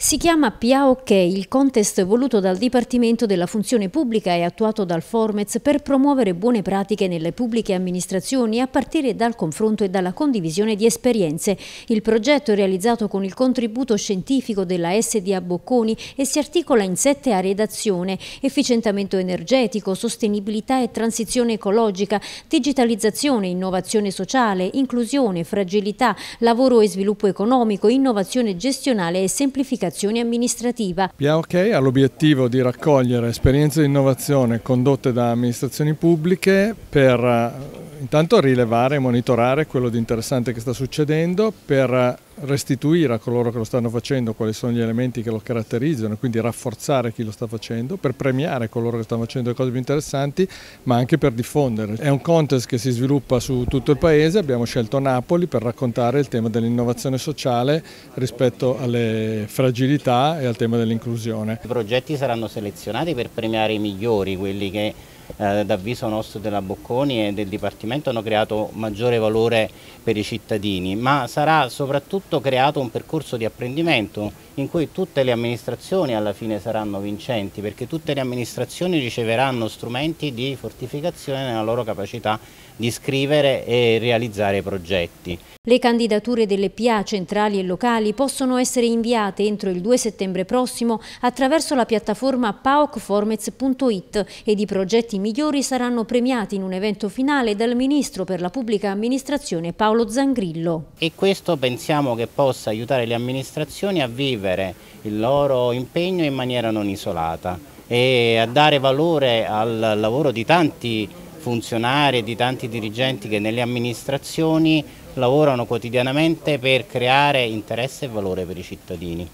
Si chiama PAOK il contest voluto dal Dipartimento della Funzione Pubblica e attuato dal Formez per promuovere buone pratiche nelle pubbliche amministrazioni a partire dal confronto e dalla condivisione di esperienze. Il progetto è realizzato con il contributo scientifico della SDA Bocconi e si articola in sette aree d'azione, efficientamento energetico, sostenibilità e transizione ecologica, digitalizzazione, innovazione sociale, inclusione, fragilità, lavoro e sviluppo economico, innovazione gestionale e semplificazione comunicazione amministrativa. PAOK ha l'obiettivo di raccogliere esperienze di innovazione condotte da amministrazioni pubbliche per eh, intanto rilevare e monitorare quello di interessante che sta succedendo, per eh, restituire a coloro che lo stanno facendo quali sono gli elementi che lo caratterizzano, e quindi rafforzare chi lo sta facendo, per premiare coloro che stanno facendo le cose più interessanti, ma anche per diffondere. È un contest che si sviluppa su tutto il paese, abbiamo scelto Napoli per raccontare il tema dell'innovazione sociale rispetto alle fragilità e al tema dell'inclusione. I progetti saranno selezionati per premiare i migliori, quelli che eh, d'avviso nostro della Bocconi e del Dipartimento hanno creato maggiore valore per i cittadini, ma sarà soprattutto creato un percorso di apprendimento in cui tutte le amministrazioni alla fine saranno vincenti, perché tutte le amministrazioni riceveranno strumenti di fortificazione nella loro capacità di scrivere e realizzare progetti. Le candidature delle PA centrali e locali possono essere inviate entro il 2 settembre prossimo attraverso la piattaforma paocformez.it ed i progetti i migliori saranno premiati in un evento finale dal Ministro per la Pubblica Amministrazione Paolo Zangrillo. E questo pensiamo che possa aiutare le amministrazioni a vivere il loro impegno in maniera non isolata e a dare valore al lavoro di tanti funzionari e di tanti dirigenti che nelle amministrazioni lavorano quotidianamente per creare interesse e valore per i cittadini.